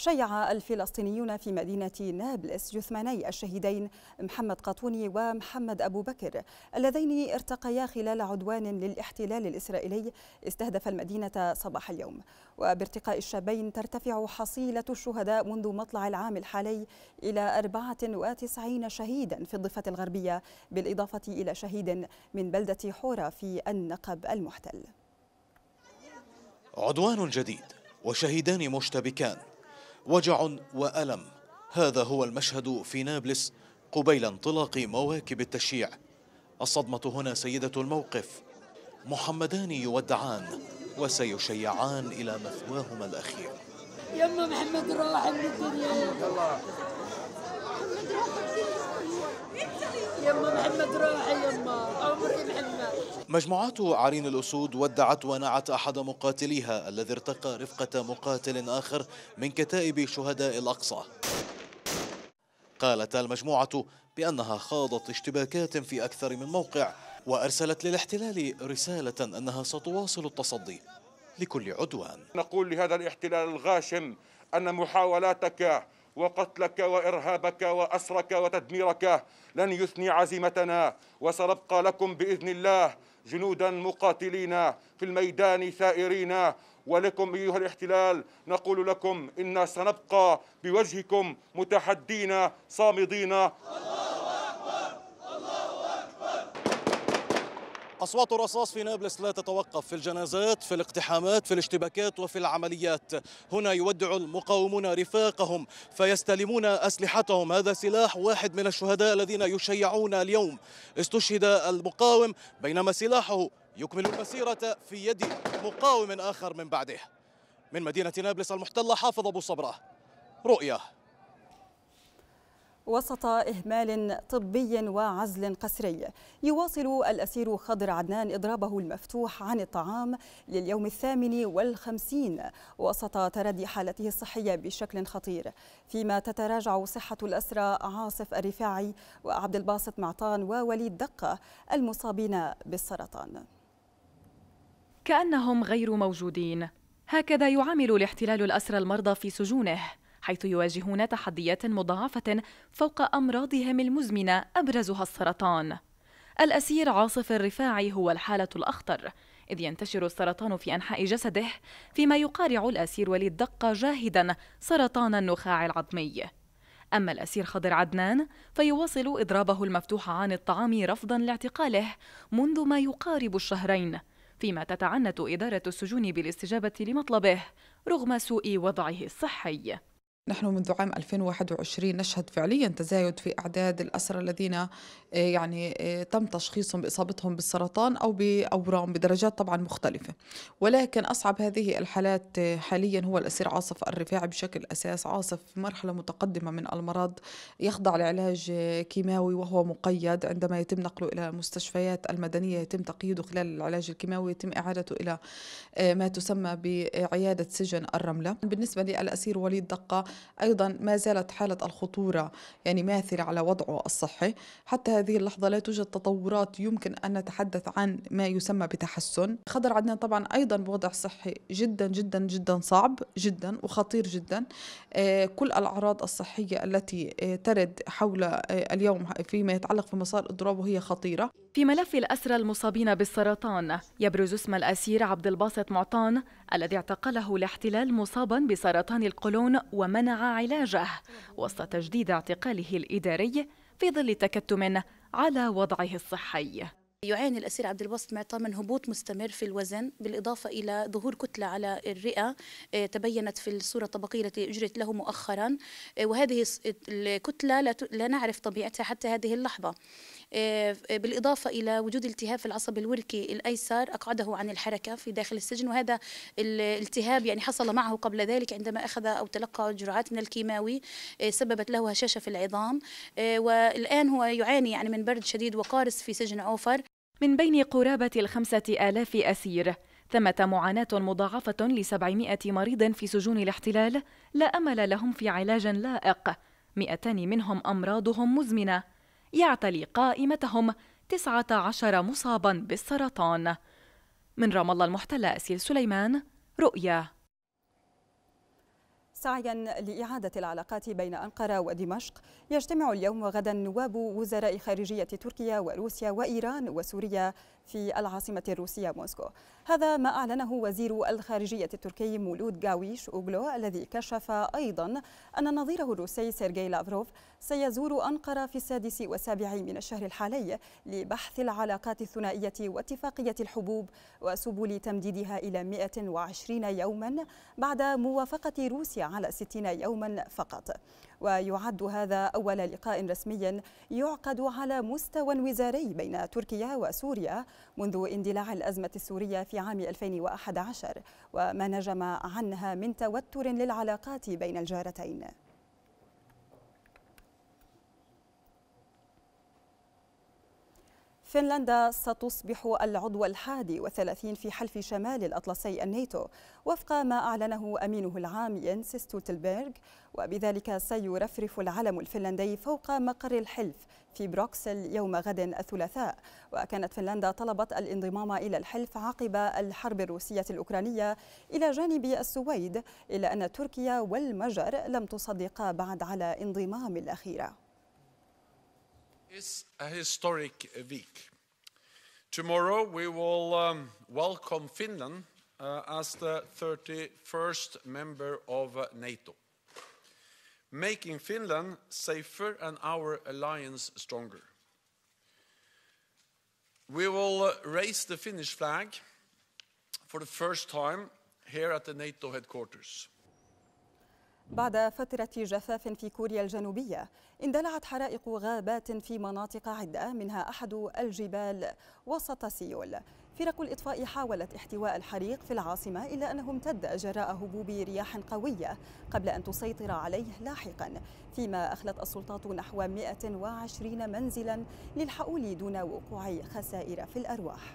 شيع الفلسطينيون في مدينة نابلس جثماني الشهيدين محمد قطوني ومحمد أبو بكر اللذين ارتقيا خلال عدوان للاحتلال الإسرائيلي استهدف المدينة صباح اليوم وبارتقاء الشابين ترتفع حصيلة الشهداء منذ مطلع العام الحالي إلى 94 شهيدا في الضفة الغربية بالإضافة إلى شهيد من بلدة حورة في النقب المحتل عدوان جديد وشهيدان مشتبكان وجع وألم هذا هو المشهد في نابلس قبيل انطلاق مواكب التشييع الصدمة هنا سيدة الموقف محمدان يودعان وسيشيعان إلى مثواهما الأخير يما محمد راح من الدنيا يما محمد روحي يما عمري محمد مجموعات عرين الأسود ودعت ونعت أحد مقاتليها الذي ارتقى رفقة مقاتل آخر من كتائب شهداء الأقصى قالت المجموعة بأنها خاضت اشتباكات في أكثر من موقع وأرسلت للاحتلال رسالة أنها ستواصل التصدي لكل عدوان نقول لهذا الاحتلال الغاشم أن محاولاتك وقتلك وارهابك واسرك وتدميرك لن يثني عزيمتنا وسنبقى لكم باذن الله جنودا مقاتلين في الميدان ثائرين ولكم ايها الاحتلال نقول لكم انا سنبقى بوجهكم متحدين صامدين أصوات الرصاص في نابلس لا تتوقف في الجنازات في الاقتحامات في الاشتباكات وفي العمليات هنا يودع المقاومون رفاقهم فيستلمون أسلحتهم هذا سلاح واحد من الشهداء الذين يشيعون اليوم استشهد المقاوم بينما سلاحه يكمل المسيرة في يد مقاوم آخر من بعده من مدينة نابلس المحتلة حافظ أبو صبرة رؤية وسط إهمال طبي وعزل قسري يواصل الأسير خضر عدنان إضرابه المفتوح عن الطعام لليوم الثامن والخمسين وسط تردي حالته الصحية بشكل خطير فيما تتراجع صحة الأسرى عاصف الرفاعي وعبد الباسط معطان ووليد دقة المصابين بالسرطان كأنهم غير موجودين هكذا يعامل الاحتلال الأسرى المرضى في سجونه حيث يواجهون تحديات مضاعفة فوق أمراضهم المزمنة أبرزها السرطان. الأسير عاصف الرفاعي هو الحالة الأخطر، إذ ينتشر السرطان في أنحاء جسده، فيما يقارع الأسير وليد دقة جاهداً سرطان النخاع العظمي. أما الأسير خضر عدنان فيواصل إضرابه المفتوح عن الطعام رفضاً لاعتقاله منذ ما يقارب الشهرين، فيما تتعنت إدارة السجون بالاستجابة لمطلبه رغم سوء وضعه الصحي. نحن منذ عام 2021 نشهد فعليا تزايد في أعداد الأسرى الذين آه، يعني آه، تم تشخيصهم بإصابتهم بالسرطان أو بأورام بدرجات طبعا مختلفة ولكن أصعب هذه الحالات آه، حاليا هو الأسير عاصف الرفاعي بشكل أساس عاصف في مرحلة متقدمة من المرض يخضع لعلاج كيماوي وهو مقيد عندما يتم نقله إلى المستشفيات المدنية يتم تقييده خلال العلاج الكيماوي يتم إعادته إلى ما تسمى بعيادة سجن الرملة بالنسبة للأسير وليد دقة أيضا ما زالت حالة الخطورة يعني ماثلة على وضعه الصحي حتى هذه اللحظة لا توجد تطورات يمكن أن نتحدث عن ما يسمى بتحسن خضر عدنان طبعا أيضا بوضع صحي جدا جدا جدا صعب جدا وخطير جدا آه، كل الأعراض الصحية التي آه، ترد حول آه، اليوم فيما يتعلق في مسار اضرابه هي خطيرة في ملف الأسرى المصابين بالسرطان يبرز اسم الأسير عبد الباسط معطان الذي اعتقله الاحتلال مصابا بسرطان القولون ومنع علاجه وسط تجديد اعتقاله الإداري في ظل تكتم على وضعه الصحي يعاني الأسير عبد الباسط معطى من هبوط مستمر في الوزن بالإضافة إلى ظهور كتلة على الرئة آه، تبينت في الصورة الطبقية التي أجريت له مؤخرا آه، وهذه الكتلة لا نعرف طبيعتها حتى هذه اللحظة آه، بالإضافة إلى وجود التهاب في العصب الوركي الأيسر أقعده عن الحركة في داخل السجن وهذا الالتهاب يعني حصل معه قبل ذلك عندما أخذ أو تلقى جرعات من الكيماوي سببت له هشاشة في العظام والآن هو يعاني يعني من برد شديد وقارس في سجن عوفر من بين قرابة الخمسة آلاف أسير ثمة معاناة مضاعفة لسبعمائة مريض في سجون الاحتلال لا أمل لهم في علاج لائق مئتان منهم أمراضهم مزمنة يعتلي قائمتهم تسعة عشر مصابا بالسرطان من رام الله المحتلة أسيل سليمان رؤيا سعيا لإعادة العلاقات بين أنقرة ودمشق يجتمع اليوم وغدا نواب وزراء خارجية تركيا وروسيا وإيران وسوريا في العاصمة الروسية موسكو هذا ما أعلنه وزير الخارجية التركي مولود غاويش أوغلو الذي كشف أيضا أن نظيره الروسي سيرجي لافروف سيزور أنقرة في السادس والسابع من الشهر الحالي لبحث العلاقات الثنائية واتفاقية الحبوب وسبل تمديدها إلى 120 يوما بعد موافقة روسيا على 60 يوما فقط ويعد هذا أول لقاء رسمي يعقد على مستوى وزاري بين تركيا وسوريا منذ اندلاع الأزمة السورية في عام 2011 وما نجم عنها من توتر للعلاقات بين الجارتين فنلندا ستصبح العضو الحادي والثلاثين في حلف شمال الأطلسي الناتو وفق ما أعلنه أمينه العام ينس ستوتلبرغ وبذلك سيرفرف العلم الفنلندي فوق مقر الحلف في بروكسل يوم غد الثلاثاء وكانت فنلندا طلبت الانضمام إلى الحلف عقب الحرب الروسية الأوكرانية إلى جانب السويد إلا أن تركيا والمجر لم تصدق بعد على انضمام الأخيرة is a historic week. Tomorrow we will um, welcome Finland uh, as the 31st member of uh, NATO, making Finland safer and our alliance stronger. We will uh, raise the Finnish flag for the first time here at the NATO headquarters. بعد فترة جفاف في كوريا الجنوبية اندلعت حرائق غابات في مناطق عدة منها أحد الجبال وسط سيول فرق الإطفاء حاولت احتواء الحريق في العاصمة إلا أنه امتد جراء هبوب رياح قوية قبل أن تسيطر عليه لاحقا فيما أخلت السلطات نحو 120 منزلا للحؤول دون وقوع خسائر في الأرواح